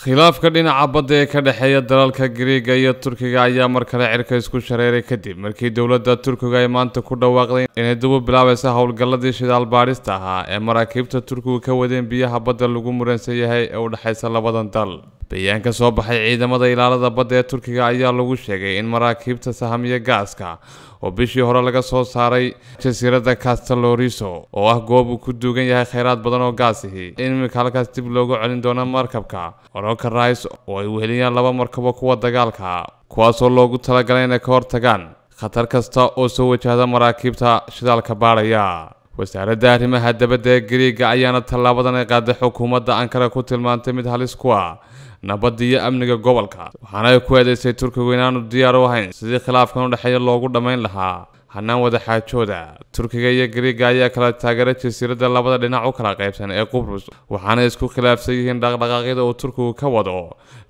khilaafka dhinaca badda ee ka dhexeeya dalalka griiga iyo turkiga ayaa mar kale cirka isku shareeray kadib markii dowladda turkiga ay maanta ku dhawaaqday inay dib u bilaabeysa howlgalladii shidaal baadhista ahaa ee maraakiibta turkigu ka wadeen biyaha badda lagu muransan yahay ee u dhexaysa labadan dal bayaan ka soo baxay ciidamada ilaalada badda ee turkiga ayaa lagu sheegay in maraakiibta sahamiya gaaska oo bishii hore laga soo saaray jasiiradda castaloriso oo ah goob uu ku duugan yahay khayraad badan oo gaasihi in iminka halkaas dib loogu celin doono markabka oroka rais oo ay weheliyaan laba markabo kuwa dagaalka kuwaasoo loogu talagalay inay ka hortagaan khatar kasta oo soo wajahda maraakiibta shidaalka baadhaya wasaaradda arrimaha dabadda ee griiga ayaana tallaabadan ay qaaday xukuumadda ankara ku tilmaantay mid halis ku ah nabadda iyo amniga gobolka waxaana ay ku eedeysay turkigu inaanu diyaar u ahayn sidii khilaafkan u dhexeeya loogu dhammayn lahaa hanaan wada xaajooda turkiga iyo griiga ayaa kala taageera jasiiradda labada dhinac u kala qaybsan ee qubrus waxaana isku khilaafsan yihiin dhaqdhaqaaqyada uu turkigu ka wado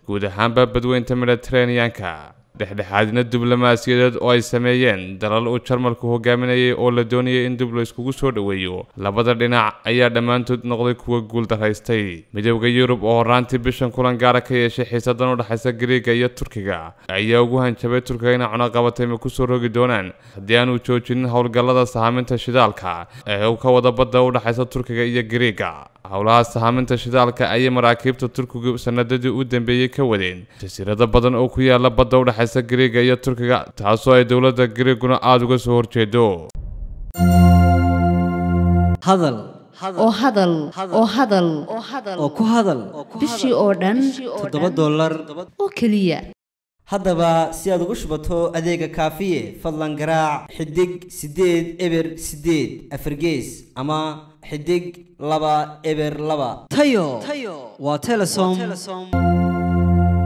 guud ahaanba badweynta mediteraneanka dhexdhexaadina diblomaasiyadeed oo ay sameeyeen dalal uu jarmalku hogaaminayay oo la doonayay in dib lo iskugu soo dhoweeyo labada dhinac ayaa dhammaantood noqday kuwa guuldaraystay midooda yurub oo horaantii bishan kulan gaara ka yeeshay xiisadan dhexaysa griiga iyo turkiga ayaa ugu hanjabay turkiga inay cunaqabatayma kusoo rogi doonaan haddii aanu joojinin howlgallada sahaminta shidaalka ee u ka wada badda udhexaysa turkiga iyo griiga howlaha sahaminta shidaalka ayay maraakiibta turkigu sanadadii u dambeeyey ka wadeen jasiirado badan oo ku yaala badda u udhexaysa gareega iyo turkiga taasoo ay dowladda gareeguna aada uga soo horjeedo oo hadal oo hadal oo ku hadal bishii oo dhan toddoba doollar oo keliya haddaba si aad ugu shubato adeega kaafiye fadlan garaac xidig siddeed eber siddeed afargees ama xidig laba eber laba tayo waa telesom